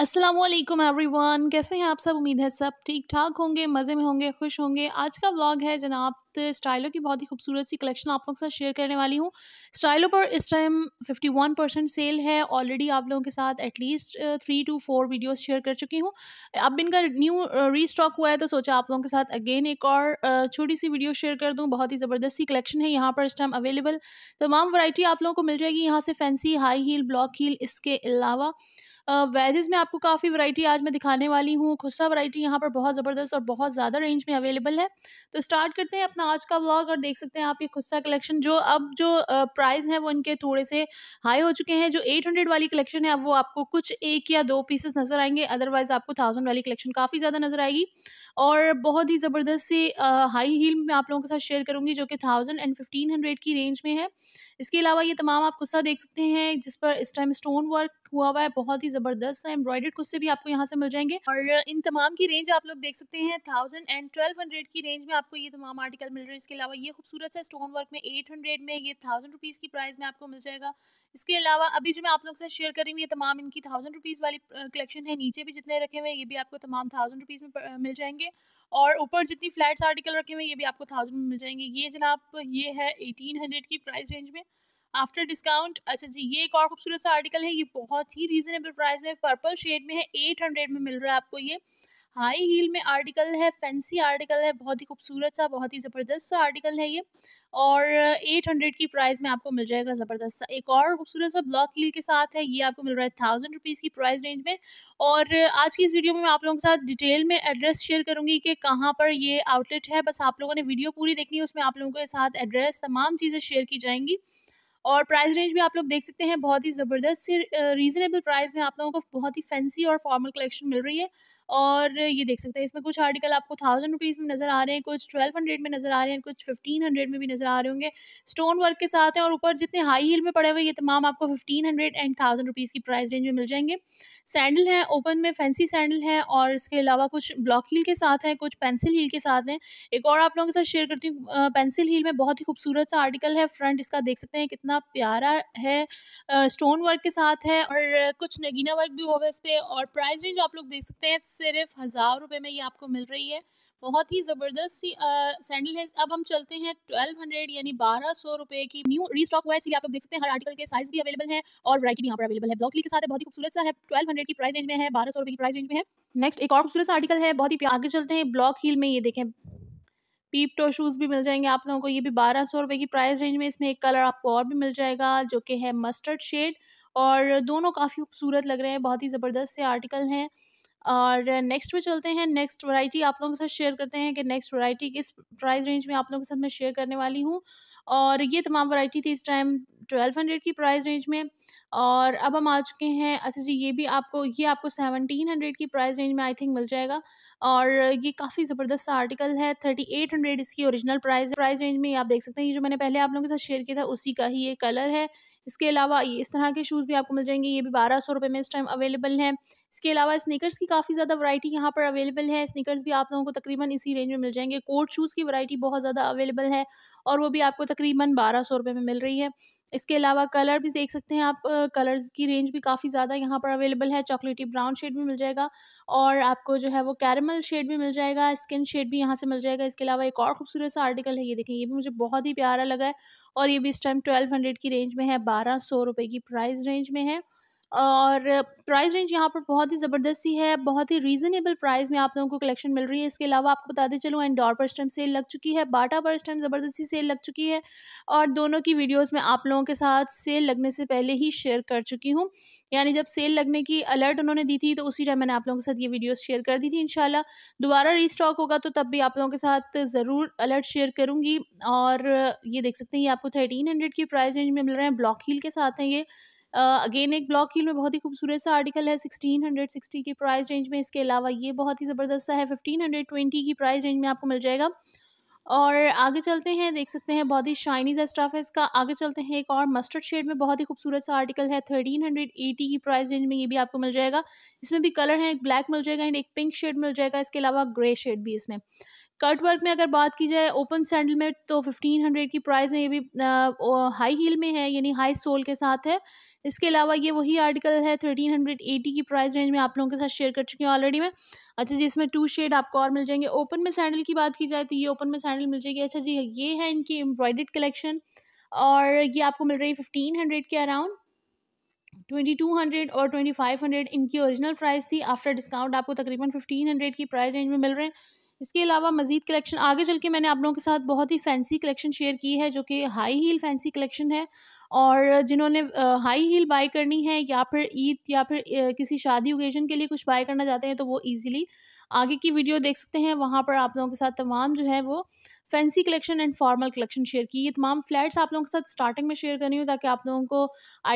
Aslam everyone कैसे हैं आप सब उम्मीद है सब ठीक ठाक होंगे मज़े में होंगे खुश होंगे आज का व्लॉग है जनाब स्टाइलों की बहुत ही खूबसूरत सी कलेक्शन आप लोगों के साथ शेयर करने वाली हूँ स्टाइलों पर इस टाइम 51 परसेंट सेल है ऑलरेडी आप लोगों के साथ at least three two four videos share कर चुकी हूँ अब इनका न्यू रीस्टॉक हुआ है तो सोचा आप लोगों के साथ अगेन एक और छोटी सी वीडियो शेयर कर दूँ बहुत ही ज़बरदस्त सी कलेक्शन है यहाँ पर इस टाइम अवेलेबल तमाम वरायटी आप लोगों को मिल जाएगी यहाँ से fancy high heel block heel इसके अलावा वेजेस में आपको काफ़ी वैरायटी आज मैं दिखाने वाली हूँ खुस्सा वैरायटी यहाँ पर बहुत ज़बरदस्त और बहुत ज़्यादा रेंज में अवेलेबल है तो स्टार्ट करते हैं अपना आज का व्लॉग और देख सकते हैं आप ये खुस्सा कलेक्शन जो अब जो प्राइस हैं वो इनके थोड़े से हाई हो चुके हैं जो एट वाली कलेक्शन है वो आपको कुछ एक या दो पीसेस नज़र आएंगे अदरवाइज़ आपको थाउजेंड वाली कलेक्शन काफ़ी ज़्यादा नज़र आएगी और बहुत ही ज़बरदस्त से हाई हील मैं आप लोगों के साथ शेयर करूँगी जो कि थाउजेंड एंड फिफ्टीन हंड्रेड की रेंज में है इसके अलावा ये तमाम आप खुस्सा देख सकते हैं जिस पर इस टाइम स्टोन वर्क हुआ हुआ है बहुत ही ज़बरदस्त है एम्ब्रॉयडर्ड कुछ से भी आपको यहाँ से मिल जाएंगे और इन तमाम की रेंज आप लोग देख सकते हैं थाउजेंड एंड ट्वेल्व हंड्रेड की रेंज में आपको ये तमाम आर्टिकल मिल रहे हैं इसके अलावा ये खूबसूरत है स्टोन वर्क में एट हंड्रेड में ये थाउजेंड रुपीज़ की प्राइस में आपको मिल जाएगा इसके अलावा अभी जो मैं आप लोग से शेयर कर रही हूँ ये तमाम इनकी थाउजेंड रुपीज़ वाली कलेक्शन है नीचे भी जितने रखे हुए हैं ये भी आपको तमाम थाउजेंड रुपीज़ में मिल जाएंगे और ऊपर जितनी फ्लैट्स आर्टिकल रखे हुए हैं ये भी आपको थाउजेंड में मिल जाएंगे ये जनाब ये है एटीन हंड्रेड की प्राइस रेंज में आफ्टर डिस्काउंट अच्छा जी ये एक और खूबसूरत सा आर्टिकल है ये बहुत ही रीजनेबल प्राइस में पर्पल शेड में है एट हंड्रेड में मिल रहा है आपको ये हाई हील में आर्टिकल है फैंसी आर्टिकल है बहुत ही खूबसूरत सा बहुत ही ज़बरदस्त सा आर्टिकल है ये और 800 की प्राइस में आपको मिल जाएगा ज़बरदस्त सा एक और खूबसूरत सा ब्लॉक हील के साथ है ये आपको मिल रहा है थाउजेंड रुपीज़ की प्राइस रेंज में और आज की इस वीडियो में मैं आप लोगों के साथ डिटेल में एड्रेस शेयर करूँगी कि कहाँ पर ये आउटलेट है बस आप लोगों ने वीडियो पूरी देखनी है उसमें आप लोगों के साथ एड्रेस तमाम चीज़ें शेयर की जाएंगी और प्राइस रेंज भी आप लोग देख सकते हैं बहुत ही ज़बरदस्त रीज़नेबल प्राइस में आप लोगों को बहुत ही फैंसी और फॉर्मल कलेक्शन मिल रही है और ये देख सकते हैं इसमें कुछ आर्टिकल आपको थाउजेंड रुपीज़ में नज़र आ रहे हैं कुछ ट्वेल्व हंड्रेड में नज़र आ रहे हैं कुछ फिफ्टीन हंड्रेड में भी नज़र आ रहे होंगे स्टोन वर्क के साथ हैं और ऊपर जितने हाई हील में पड़े हुए ये तमाम आपको fifteen hundred and thousand rupees की प्राइस रेंज में मिल जाएंगे सैंडल हैं ओपन में फैंसी सैंडल हैं और इसके अलावा कुछ ब्लॉक हील के साथ हैं कुछ पेंसिल हील के साथ हैं एक और आप लोगों के साथ शेयर करती हूँ पेंसिल हील में बहुत ही खूबसूरत सा आर्टिकल है फ्रंट इसका देख सकते हैं कितना कितना प्यारा है स्टोन वर्क के साथ है और कुछ नगीना वर्क भी हुआ है इस पर और प्राइस रेंज आप लोग देख सकते हैं सिर्फ हज़ार रुपये में ये आपको मिल रही है बहुत ही ज़बरदस्त सी सैंडल है अब हम चलते हैं ट्वेल्व हंड्रेड यानी बारह सौ रुपये की न्यू स्टॉक हुआ है इसलिए आप लोग देख सकते हैं हर आर्टिकल के साइज भी अवेलेबल है और वराइटी भी यहाँ पर अवेलेबल है ब्लॉक के साथ बहुत ही खूबसूरत सा है ट्वेल्व हंड्रेड की प्राइस रेंज में है बारह सौ रुपये की प्राइस रेंज में है नेक्स्ट एक और खूबसूरत सा आर्टिकल है बहुत ही आगे चलते हैं ब्लॉक हील में ये देखें पीप टो शूज़ भी मिल जाएंगे आप लोगों को ये भी बारह सौ रुपये की प्राइस रेंज में इसमें एक कलर आपको और भी मिल जाएगा जो कि है मस्टर्ड शेड और दोनों काफ़ी खूबसूरत लग रहे हैं बहुत ही ज़बरदस्त से आर्टिकल हैं और नेक्स्ट में चलते हैं नेक्स्ट वैरायटी आप लोगों के साथ शेयर करते हैं कि नेक्स्ट वैरायटी किस प्राइस रेंज में आप लोगों के साथ मैं शेयर करने वाली हूँ और ये तमाम वैरायटी थी इस टाइम ट्वेल्व हंड्रेड की प्राइस रेंज में और अब हम आ चुके हैं अच्छा जी ये भी आपको ये आपको सेवनटीन हंड्रेड की प्राइस रेंज में आई थिंक मिल जाएगा और ये काफ़ी ज़बरदस्त आर्टिकल है थर्टी एट हंड्रेड इसकी ओरिजिनल प्राइस प्राइस रेंज में आप देख सकते हैं ये जो मैंने पहले आप लोगों के साथ शेयर किया था उसी का ही ये कलर है इसके अलावा ये इस तरह के शूज़ भी आपको मिल जाएंगे ये भी बारह सौ रुपये में इस टाइम अवेलेबल हैं इसके अलावा स्नीकर्स की काफ़ी ज़्यादा वराइटी यहाँ पर अवेलेबल है स्नीकर्स भी आप लोगों को तकरीबन इसी रेंज में मिल जाएंगे कोट शूज़ की वरायटी बहुत ज़्यादा अवेलेबल है और वो भी आपको तकरीबन बारह सौ रुपये में मिल रही है इसके अलावा कलर भी देख सकते हैं आप कलर की रेंज भी काफ़ी ज़्यादा यहाँ पर अवेलेबल है चॉकलेटी ब्राउन शेड भी मिल जाएगा और आपको जो है वो कैरमल शेड भी मिल जाएगा स्किन शेड भी यहाँ से मिल जाएगा इसके अलावा एक और खूबसूरत सा आर्टिकल है ये देखें ये भी मुझे बहुत ही प्यारा लगा है और ये भी इस टाइम ट्वेल्व हंड्रेड की रेंज में है बारह सौ रुपये की प्राइस रेंज में है और प्राइस रेंज यहाँ पर बहुत ही ज़बरदस्त सी है बहुत ही रीज़नेबल प्राइस में आप लोगों को कलेक्शन मिल रही है इसके अलावा आपको बताते चलूँ एंडोर पर इस टाइम सेल लग चुकी है बाटा पर इस टाइम ज़बरदस्ती सेल लग चुकी है और दोनों की वीडियोस में आप लोगों के साथ सेल लगने से पहले ही शेयर कर चुकी हूँ यानी जब सेल लगने की अलर्ट उन्होंने दी थी तो उसी टाइम मैंने आप लोगों के साथ ये वीडियोज़ शेयर कर दी थी इन दोबारा रीस्टॉक होगा तो तब भी आप लोगों के साथ ज़रूर अलर्ट शेयर करूँगी और ये देख सकते हैं ये आपको थर्टीन हंड्रेड की प्राइस रेंज में मिल रहे हैं ब्लॉक हील के साथ हैं ये अगेन uh, एक ब्लॉक हील में बहुत ही खूबसूरत सा आर्टिकल है सिक्सटीन हंड्रेड सिक्सटी की प्राइस रेंज में इसके अलावा ये बहुत ही ज़बरदस्त सा है ट्वेंटी की प्राइस रेंज में आपको मिल जाएगा और आगे चलते हैं देख सकते हैं बहुत ही शाइनी सा स्टफ़ है इसका आगे चलते हैं एक और मस्टर्ड शेड में बहुत ही खूबसूरत सा आर्टिकल है थर्टीन हंड्रेड एटी की प्राइस रेंज में ये भी आपको मिल जाएगा इसमें भी कलर है एक ब्लैक मिल जाएगा एंड एक पिंक शेड मिल जाएगा इसके अलावा ग्रे शेड भी इसमें कट वर्क में अगर बात की जाए ओपन सैंडल में तो फिफ्टीन हंड्रेड की प्राइस में ये भी हाई हील में है यानी हाई सोल के साथ है इसके अलावा ये वही आर्टिकल है थर्टीन हंड्रेड एटी की प्राइस रेंज में आप लोगों के साथ शेयर कर चुकी हूँ ऑलरेडी मैं अच्छा जी इसमें टू शेड आपको और मिल जाएंगे ओपन में सैंडल की बात की जाए तो ये ओपन में सैंडल मिल जाएगी अच्छा जी ये है इनकी एम्ब्रॉयड कलेक्शन और ये आपको मिल रही है फिफ्टीन हंड्रेड के अराउंड ट्वेंटी टू हंड्रेड और ट्वेंटी फाइव हंड्रेड इनकी ओरिजिनल प्राइस थी आफ्टर डिस्काउंट आपको तकरीबन फिफ्टीन हंड्रेड की प्राइस रेंज में मिल रहे हैं इसके अलावा मज़ीद कलेक्शन आगे चल के मैंने आप लोगों के साथ बहुत ही फैंसी कलेक्शन शेयर की है जो कि हाई हील फैंसी कलेक्शन है और जिन्होंने हाई हील बाय करनी है या फिर ईद या फिर किसी शादी ओकेजन के लिए कुछ बाय करना चाहते हैं तो वो इजीली आगे की वीडियो देख सकते हैं वहाँ पर आप लोगों के साथ तमाम जो है वो fancy collection and formal collection share की ये तमाम फ्लैट्स आप लोगों के साथ स्टार्टिंग में शेयर करनी हो ताकि आप लोगों को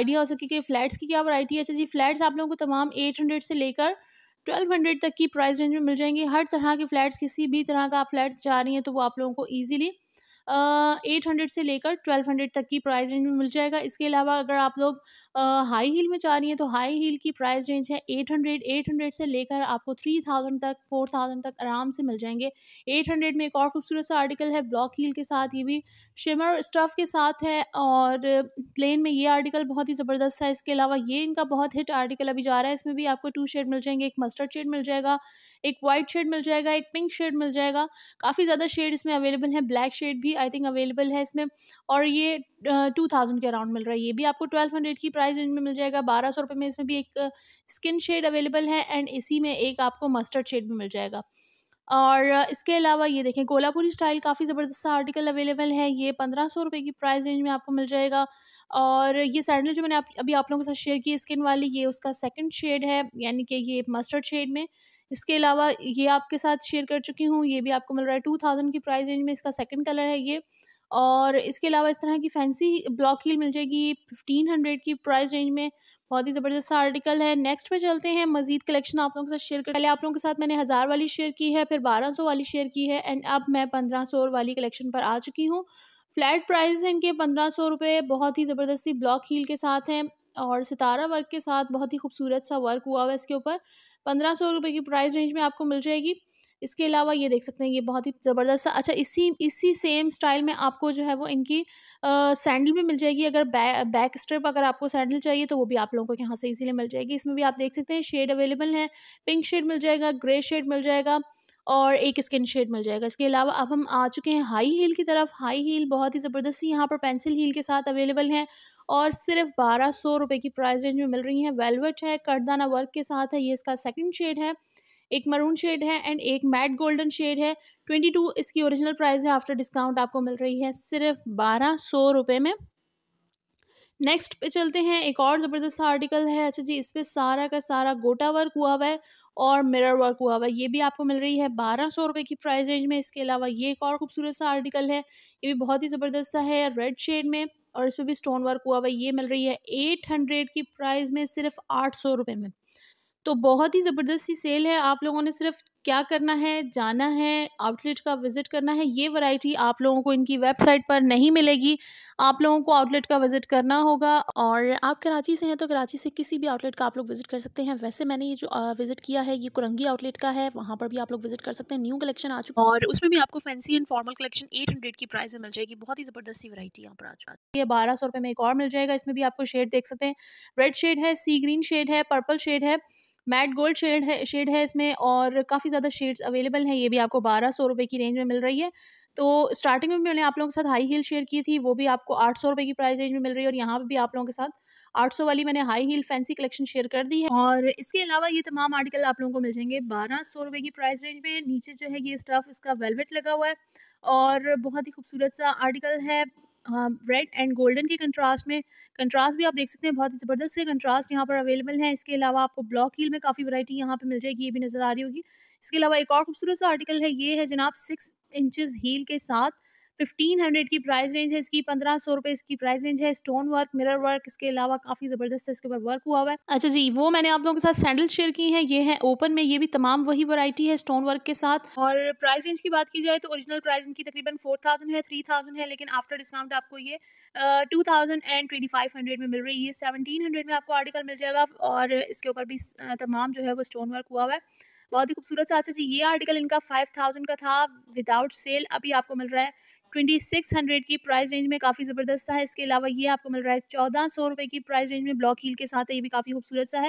आइडिया हो सके कि फ़्लैट्स की क्या वराइटी है अच्छा जी फ्लैट्स आप लोगों को तमाम एट हंड्रेड से लेकर ट्वेल्व हंड्रेड तक की प्राइस रेंज में मिल जाएंगे हर तरह के फ्लैट्स किसी भी तरह का आप फ्लैट्स चाह रही हैं तो वो आप लोगों को ईजिली एट हंड्रेड से लेकर ट्वेल्व हंड्रेड तक की प्राइस रेंज में मिल जाएगा इसके अलावा अगर आप लोग हाई हील में चाह रही हैं तो हाई हील की प्राइस रेंज है एट हंड्रेड एट हंड्रेड से लेकर आपको थ्री थाउजेंड तक फोर थाउजेंड तक आराम से मिल जाएंगे एट हंड्रेड में एक और खूबसूरत सा आर्टिकल है ब्लॉक हील के साथ ये भी शिमर स्टफ़ के साथ है और प्लेन में ये आर्टिकल बहुत ही ज़बरदस्त है इसके अलावा ये इनका बहुत हिट आर्टिकल अभी जा रहा है इसमें भी आपको टू शेड मिल जाएंगे एक मस्टर्ड शेड मिल जाएगा एक वाइट शेड मिल जाएगा एक पिंक शेड मिल जाएगा काफ़ी ज़्यादा शेड इसमें अवेलेबल हैं ब्लैक शेड भी आई थिंक अवेलेबल है इसमें और ये टू थाउजेंड के अराउंड मिल रहा है ये भी आपको ट्वेल्व हंड्रेड की प्राइस रेंज में मिल जाएगा बारह सौ रुपये में इसमें भी एक स्किन शेड अवेलेबल है एंड इसी में एक आपको मस्टर्ड शेड भी मिल जाएगा और इसके अलावा ये देखें कोलापुरी स्टाइल काफ़ी ज़बरदस्त आर्टिकल अवेलेबल है ये पंद्रह सौ रुपये की प्राइस रेंज में आपको मिल जाएगा और ये सैंडल जो मैंने आप अभी आप लोगों के साथ शेयर की स्किन वाली ये उसका सेकंड शेड है यानी कि ये मस्टर्ड शेड में इसके अलावा ये आपके साथ शेयर कर चुकी हूँ ये भी आपको मिल रहा है टू थाउजेंड की प्राइस रेंज में इसका सेकंड कलर है ये और इसके अलावा इस तरह की फैंसी ब्लॉक हील मिल जाएगी फिफ्टीन हंड्रेड की प्राइस रेंज में बहुत ही ज़बरदस्त आर्टिकल है नेक्स्ट पे चलते हैं मजीद कलेक्शन आप लोगों के साथ शेयर कर पहले आप लोगों के साथ मैंने हज़ार वाली शेयर की है फिर बारह सौ वाली शेयर की है एंड अब मैं पंद्रह सौ वाली कलेक्शन पर आ चुकी हूँ फ्लैट प्राइस इनके पंद्रह सौ रुपये बहुत ही ज़बरदस्ती ब्लॉक हील के साथ हैं और सितारा वर्क के साथ बहुत ही खूबसूरत सा वर्क हुआ हुआ है इसके ऊपर पंद्रह सौ रुपये की प्राइस रेंज में आपको मिल जाएगी इसके अलावा ये देख सकते हैं ये बहुत ही ज़बरदस्त अच्छा इसी इसी सेम स्टाइल में आपको जो है वो इनकी आ, सैंडल भी मिल जाएगी अगर बै, बैक स्ट्रिप अगर आपको सैंडल चाहिए तो वो भी आप लोगों को यहाँ से इजीली मिल जाएगी इसमें भी आप देख सकते हैं शेड अवेलेबल हैं पिंक शेड मिल जाएगा ग्रे शेड मिल जाएगा और एक स्किन शेड मिल जाएगा इसके अलावा अब हम आ चुके हैं हाई हील की तरफ हाई हील बहुत ही ज़बरदस्ती यहाँ पर पेंसिल हील के साथ अवेलेबल हैं और सिर्फ बारह सौ रुपये की प्राइस रेंज में मिल रही हैं वेलवेट है कटदाना वर्क के साथ है ये इसका सेकंड शेड है एक मरून शेड है एंड एक मैट गोल्डन शेड है ट्वेंटी टू इसकी ओरिजिनल प्राइस है आफ्टर डिस्काउंट आपको मिल रही है सिर्फ बारह सौ रुपये में नेक्स्ट पे चलते हैं एक और ज़बरदस्त आर्टिकल है अच्छा जी इस पर सारा का सारा गोटा वर्क हुआ हुआ है और मिरर वर्क हुआ हुआ है ये भी आपको मिल रही है बारह सौ रुपये की प्राइस रेंज में इसके अलावा ये एक और खूबसूरत सा आर्टिकल है ये भी बहुत ही ज़बरदस्त सा है रेड शेड में और इस पर भी स्टोन वर्क हुआ हुआ है ये मिल रही है एट हंड्रेड की प्राइज में सिर्फ आठ सौ रुपये में तो बहुत ही ज़बरदस्त सी सेल है आप लोगों ने सिर्फ क्या करना है जाना है आउटलेट का विज़िट करना है ये वैरायटी आप लोगों को इनकी वेबसाइट पर नहीं मिलेगी आप लोगों को आउटलेट का विज़िट करना होगा और आप कराची से हैं तो कराची से किसी भी आउटलेट का आप लोग विज़िट कर सकते हैं वैसे मैंने ये जो विज़िट किया है ये कुरंगी आउटलेट का है वहाँ पर भी आप लोग विज़िट कर सकते हैं न्यू कलेक्शन आ चुका और उसमें भी आपको fancy and formal collection eight hundred की प्राइस में मिल जाएगी बहुत ही ज़बरदस्त सी वरायटी यहाँ पर आ चुका है बारह सौ रुपये में एक और मिल जाएगा इसमें भी आपको शेड देख सकते हैं रेड शेड है सी ग्रीन शेड है पर्पल शेड है मैट गोल्ड शेड है शेड है इसमें और काफ़ी ज़्यादा शेड्स अवेलेबल हैं ये भी आपको बारह सौ रुपये की रेंज में मिल रही है तो स्टार्टिंग में मैंने आप लोगों के साथ हाई हील शेयर की थी वो भी आपको आठ सौ रुपये की प्राइस रेंज में मिल रही है और यहाँ पर भी आप लोगों के साथ आठ सौ वाली मैंने high heel fancy collection share कर दी है और इसके अलावा ये तमाम आर्टिकल आप लोगों को मिल जाएंगे बारह सौ रुपये की प्राइस रेंज में नीचे जो है ये स्टफ़ इसका वेलवेट लगा हुआ है और बहुत ही खूबसूरत सा आर्टिकल है रेड एंड गोल्डन के कंट्रास्ट में कंट्रास्ट भी आप देख सकते हैं बहुत ही ज़बरदस्त से कंट्रास्ट यहाँ पर अवेलेबल है इसके अलावा आपको ब्लॉक हील में काफ़ी वैरायटी यहाँ पर मिल जाएगी ये भी नज़र आ रही होगी इसके अलावा एक और खूबसूरत सा आर्टिकल है ये है जनाब सिक्स इंचज़ हील के साथ फिफ्टीन हंड्रेड की प्राइस रेंज है इसकी पंद्रह सौ रुपये इसकी प्राइस रेंज है स्टोन वर्क मिरर वर्क इसके अलावा काफी जबरदस्त इसके ऊपर वर्क हुआ हुआ है अच्छा जी वो मैंने आप लोगों के साथ सैंडल शेयर की है ये है ओपन में ये भी तमाम वही वरायटी है स्टोन वर्क के साथ और प्राइस रेंज की बात की जाए तो ओरिजिनल प्राइस इनकी तकरीबन फोर थाउजेंड है थ्री थाउजेंड है लेकिन आफ्टर डिस्काउंट आपको ये two thousand and twenty five hundred में मिल रही है सेवनटीन हंड्रेड में आपको आर्टिकल मिल जाएगा और इसके ऊपर भी तमाम जो है वो स्टोन वर्क हुआ हुआ है बहुत ही खूबसूरत सा अच्छा जी ये आर्टिकल इनका फाइव थाउजेंड का था विदाउट सेल अभी आपको मिल रहा है ट्वेंटी सिक्स हंड्रेड की प्राइस रेंज में काफ़ी ज़बरदस्त सा है इसके अलावा ये आपको मिल रहा है चौदह सौ रुपये की प्राइस रेंज में ब्लॉक हील के साथ है ये भी काफ़ी खूबसूरत सा है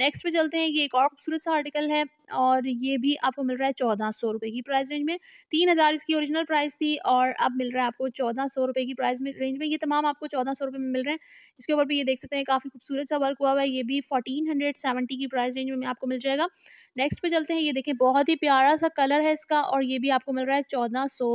नेक्स्ट पे चलते हैं ये एक और खूबसूरत सा आर्टिकल है और ये भी आपको मिल रहा है चौदह सौ रुपये की प्राइस रेंज में तीन हज़ार इसकी ओरिजिनल प्राइस थी और अब मिल रहा है आपको चौदह सौ रुपये की प्राइस में रेंज में ये तमाम आपको चौदह सौ रुपये में मिल रहे हैं इसके ऊपर भी ये देख सकते हैं काफ़ी खूबसूरत सा वर्क हुआ हुआ है ये भी फोर्टीन हंड्रेड सेवेंटी की प्राइस रेंज में आपको मिल जाएगा नेक्स्ट पे चलते हैं ये देखें बहुत ही प्यारा सा कलर है इसका और ये भी आपको मिल रहा है चौदह सौ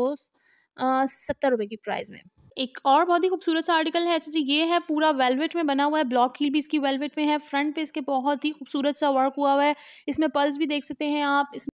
सत्तर रुपये की प्राइस में एक और बहुत ही खूबसूरत सा आर्टिकल है अच्छा जी ये है पूरा वेलवेट में बना हुआ है ब्लॉक हील भी इसकी वेलवेट में है फ्रंट पे इसके बहुत ही खूबसूरत सा वर्क हुआ हुआ है इसमें पल्स भी देख सकते हैं आप इसमें